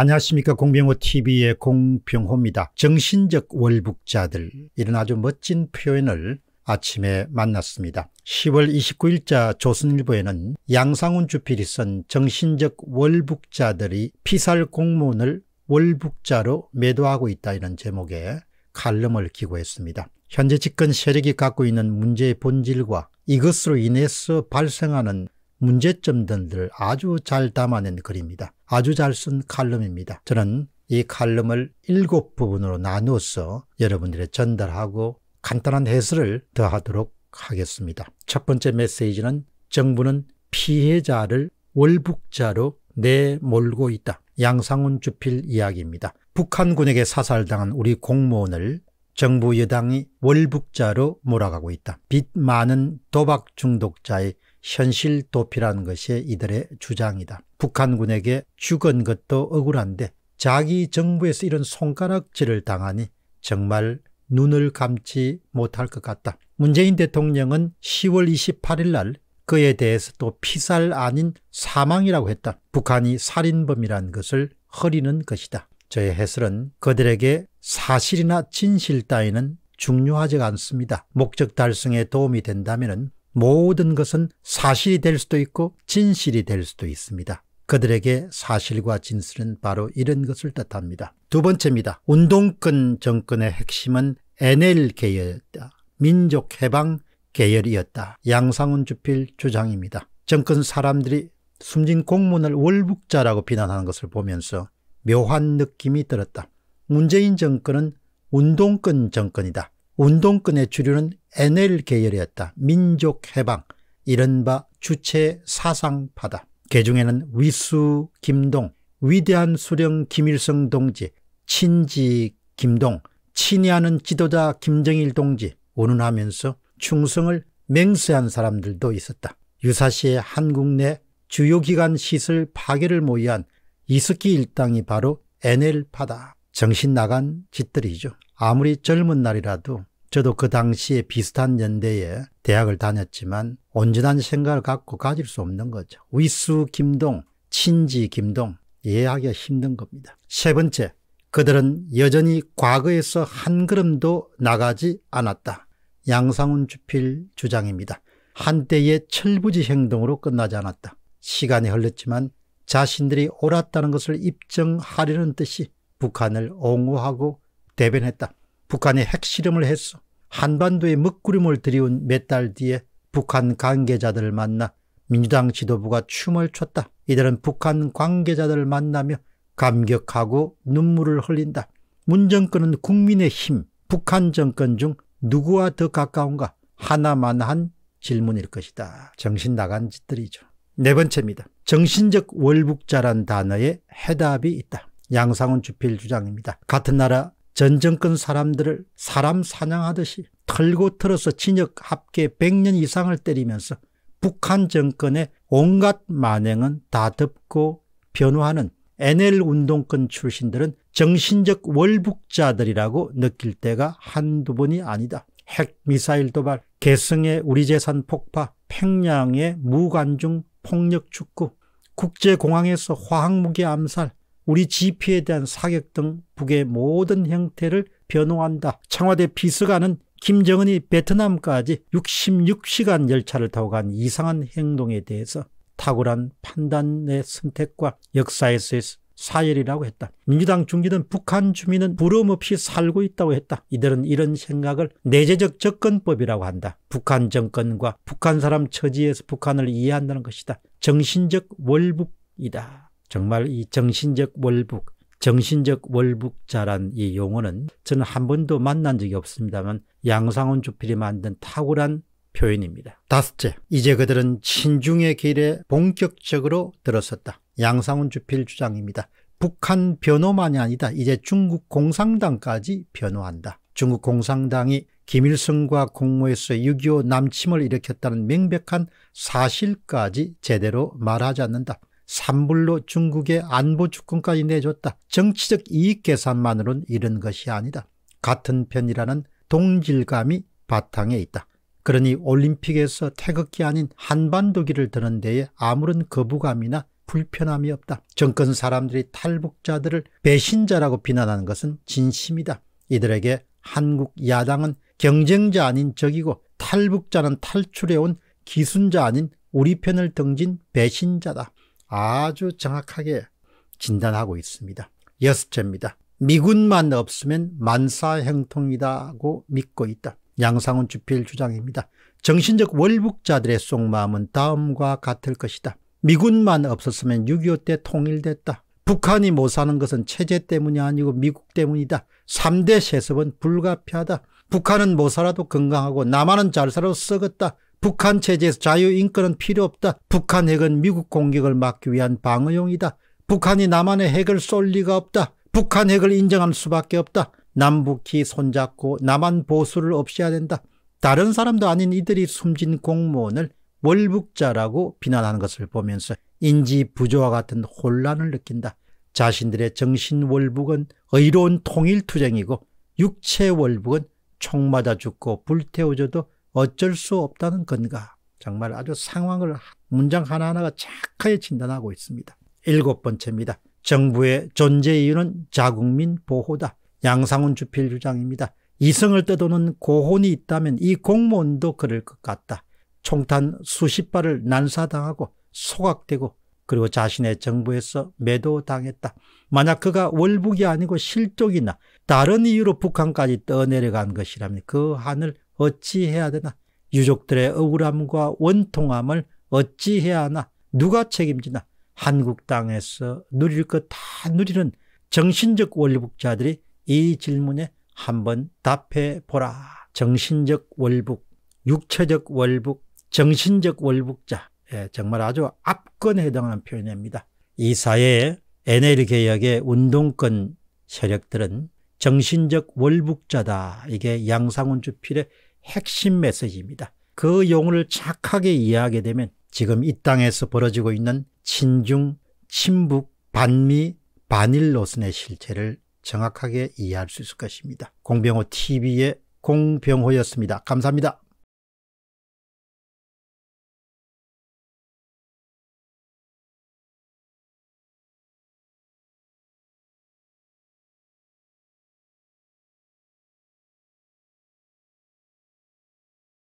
안녕하십니까 공병호TV의 공병호입니다. 정신적 월북자들 이런 아주 멋진 표현을 아침에 만났습니다. 10월 29일자 조선일보에는 양상훈 주필이 쓴 정신적 월북자들이 피살 공무원을 월북자로 매도하고 있다 이런 제목의 칼럼을 기고했습니다. 현재 집권 세력이 갖고 있는 문제의 본질과 이것으로 인해서 발생하는 문제점 등을 아주 잘 담아낸 글입니다. 아주 잘 쓴 칼럼입니다. 저는 이 칼럼을 일곱 부분으로 나누어서 여러분들의 전달하고 간단한 해설을 더하도록 하겠습니다. 첫 번째 메시지는 정부는 피해자를 월북자로 내몰고 있다. 양상훈 주필 이야기입니다. 북한군에게 사살당한 우리 공무원을 정부 여당이 월북자로 몰아가고 있다. 빚 많은 도박 중독자의 현실 도피라는 것이 이들의 주장이다. 북한군에게 죽은 것도 억울한데 자기 정부에서 이런 손가락질을 당하니 정말 눈을 감지 못할 것 같다. 문재인 대통령은 10월 28일 날 그에 대해서 또 피살 아닌 사망이라고 했다. 북한이 살인범이란 것을 허리는 것이다. 저의 해설은 그들에게 사실이나 진실 따위는 중요하지 가 않습니다. 목적 달성에 도움이 된다면 모든 것은 사실이 될 수도 있고 진실이 될 수도 있습니다. 그들에게 사실과 진실은 바로 이런 것을 뜻합니다. 두 번째입니다. 운동권 정권의 핵심은 NL 계열이었다. 민족해방 계열이었다. 양상훈 주필 주장입니다. 정권 사람들이 숨진 공문을 월북자라고 비난하는 것을 보면서 묘한 느낌이 들었다. 문재인 정권은 운동권 정권이다. 운동권의 주류는 NL 계열이었다. 민족해방, 이른바 주체 사상파다. 개중에는 위수 김동, 위대한 수령 김일성 동지, 친지 김동, 친애하는 지도자 김정일 동지 운운하면서 충성을 맹세한 사람들도 있었다. 유사시에 한국 내 주요기관 시설 파괴를 모의한 이석기 일당이 바로 NL파다. 정신 나간 짓들이죠. 아무리 젊은 날이라도 저도 그 당시에 비슷한 연대에 대학을 다녔지만 온전한 생각을 갖고 가질 수 없는 거죠. 위수 김동, 친지 김동 이해하기가 힘든 겁니다. 세 번째, 그들은 여전히 과거에서 한 걸음도 나가지 않았다. 양상훈 주필 주장입니다. 한때의 철부지 행동으로 끝나지 않았다. 시간이 흘렀지만 자신들이 옳았다는 것을 입증하려는 뜻이 북한을 옹호하고 대변했다. 북한에 핵실험을 했어. 한반도에 먹구름을 들이운 몇달 뒤에 북한 관계자들을 만나 민주당 지도부가 춤을 췄다. 이들은 북한 관계자들을 만나며 감격하고 눈물을 흘린다. 문 정권은 국민의 힘, 북한 정권 중 누구와 더 가까운가 하나만 한 질문일 것이다. 정신 나간 짓들이죠. 네 번째입니다. 정신적 월북자란 단어에 해답이 있다. 양상훈 주필 주장입니다. 같은 나라 전 정권 사람들을 사람 사냥하듯이 털고 털어서 진역 합계 100년 이상을 때리면서 북한 정권의 온갖 만행은 다 덮고 변호하는 NL 운동권 출신들은 정신적 월북자들이라고 느낄 때가 한두 번이 아니다. 핵미사일 도발, 개성의 우리 재산 폭파, 평양의 무관중 폭력 축구, 국제공항에서 화학무기 암살, 우리 GP에 대한 사격 등 북의 모든 형태를 변호한다. 청와대 비서관은 김정은이 베트남까지 66시간 열차를 타고 간 이상한 행동에 대해서 탁월한 판단의 선택과 역사에서의 사열이라고 했다. 민주당 중진은 북한 주민은 부러움 없이 살고 있다고 했다. 이들은 이런 생각을 내재적 접근법이라고 한다. 북한 정권과 북한 사람 처지에서 북한을 이해한다는 것이다. 정신적 월북이다. 정말 이 정신적 월북, 정신적 월북자란 이 용어는 저는 한 번도 만난 적이 없습니다만 양상훈 주필이 만든 탁월한 표현입니다. 다섯째, 이제 그들은 친중의 길에 본격적으로 들어섰다. 양상훈 주필 주장입니다. 북한 변호만이 아니다. 이제 중국 공산당까지 변호한다. 중국 공산당이 김일성과 공모해서 6.25 남침을 일으켰다는 명백한 사실까지 제대로 말하지 않는다. 산불로 중국의 안보 주권까지 내줬다. 정치적 이익 계산만으로는 이런 것이 아니다. 같은 편이라는 동질감이 바탕에 있다. 그러니 올림픽에서 태극기 아닌 한반도기를 드는 데에 아무런 거부감이나 불편함이 없다. 정권 사람들이 탈북자들을 배신자라고 비난하는 것은 진심이다. 이들에게 한국 야당은 경쟁자 아닌 적이고 탈북자는 탈출해온 기순자 아닌 우리 편을 등진 배신자다. 아주 정확하게 진단하고 있습니다. 여섯째입니다. 미군만 없으면 만사형통이라고 믿고 있다. 양상훈 주필 주장입니다. 정신적 월북자들의 속마음은 다음과 같을 것이다. 미군만 없었으면 6.25 때 통일됐다. 북한이 못 사는 것은 체제 때문이 아니고 미국 때문이다. 3대 세습은 불가피하다. 북한은 못 살아도 건강하고 남한은 잘 살아도 썩었다. 북한 체제에서 자유인권은 필요 없다. 북한 핵은 미국 공격을 막기 위한 방어용이다. 북한이 남한의 핵을 쏠 리가 없다. 북한 핵을 인정할 수밖에 없다. 남북이 손잡고 남한 보수를 없애야 된다. 다른 사람도 아닌 이들이 숨진 공무원을 월북자라고 비난하는 것을 보면서 인지 부조와 같은 혼란을 느낀다. 자신들의 정신 월북은 의로운 통일투쟁이고 육체 월북은 총 맞아 죽고 불태워져도 어쩔 수 없다는 건가? 정말 아주 상황을 문장 하나하나가 착하게 진단하고 있습니다. 일곱 번째입니다. 정부의 존재 이유는 자국민 보호다. 양상훈 주필 주장입니다. 이성을 떠도는 고혼이 있다면 이 공무원도 그럴 것 같다. 총탄 수십 발을 난사당하고 소각되고 그리고 자신의 정부에서 매도당했다. 만약 그가 월북이 아니고 실족이나 다른 이유로 북한까지 떠내려간 것이라면 그 한을 어찌해야 되나? 유족들의 억울함과 원통함을 어찌해야 하나? 누가 책임지나? 한국 땅에서 누릴 것 다 누리는 정신적 월북자들이 이 질문에 한번 답해 보라. 정신적 월북, 육체적 월북, 정신적 월북자. 예, 정말 아주 압권에 해당하는 표현입니다. 이 사회의 NL 개혁의 운동권 세력들은 정신적 월북자다. 이게 양상훈 주필의 핵심 메시지입니다. 그 용어를 착하게 이해하게 되면 지금 이 땅에서 벌어지고 있는 친중, 친북, 반미, 반일 노선의 실체를 정확하게 이해할 수 있을 것입니다. 공병호 TV의 공병호였습니다. 감사합니다.